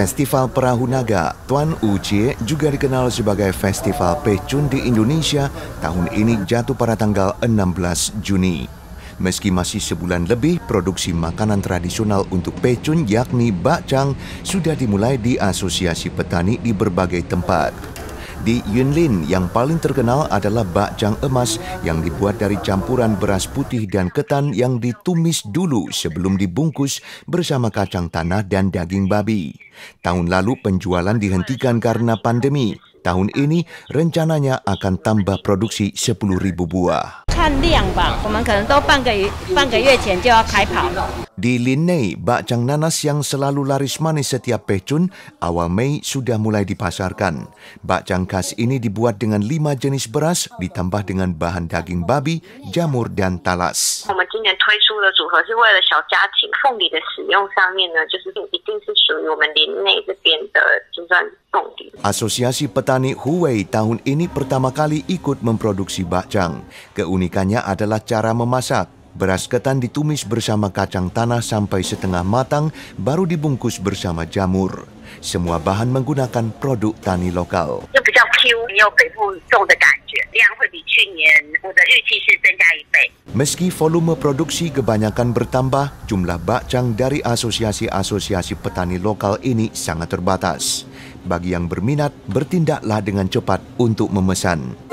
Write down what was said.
Festival Perahu Naga Tuan Uce juga dikenal sebagai Festival Pecun di Indonesia tahun ini jatuh pada tanggal 16 Juni. Meski masih sebulan lebih, produksi makanan tradisional untuk pecun yakni bakcang sudah dimulai di asosiasi petani di berbagai tempat. Di Yunlin yang paling terkenal adalah bakjang emas yang dibuat dari campuran beras putih dan ketan yang ditumis dulu sebelum dibungkus bersama kacang tanah dan daging babi. Tahun lalu penjualan dihentikan karena pandemi. Tahun ini rencananya akan tambah produksi 10.000 buah. Di Linnei, bakcang nanas yang selalu laris manis setiap pecun, awal Mei sudah mulai dipasarkan. Bakcang khas ini dibuat dengan lima jenis beras, ditambah dengan bahan daging babi, jamur, dan talas. 今年推出的组合是为了小家庭，凤梨的使用上面呢，就是一定是属于我们林内这边的金钻凤梨。Asosiasi Petani Huwei tahun ini pertama kali ikut memproduksi bakcang. Keunikannya adalah cara memasak. Beras ketan ditumis bersama kacang tanah sampai setengah matang, baru dibungkus bersama jamur. Semua bahan menggunakan produk tani lokal. 又肥厚重的感觉，量会比去年我的预期是增加一倍。Meski volume produksi kebanyakan bertambah, jumlah bakcang dari asosiasi-asosiasi petani lokal ini sangat terbatas. Bagi yang berminat, bertindaklah dengan cepat untuk memesan.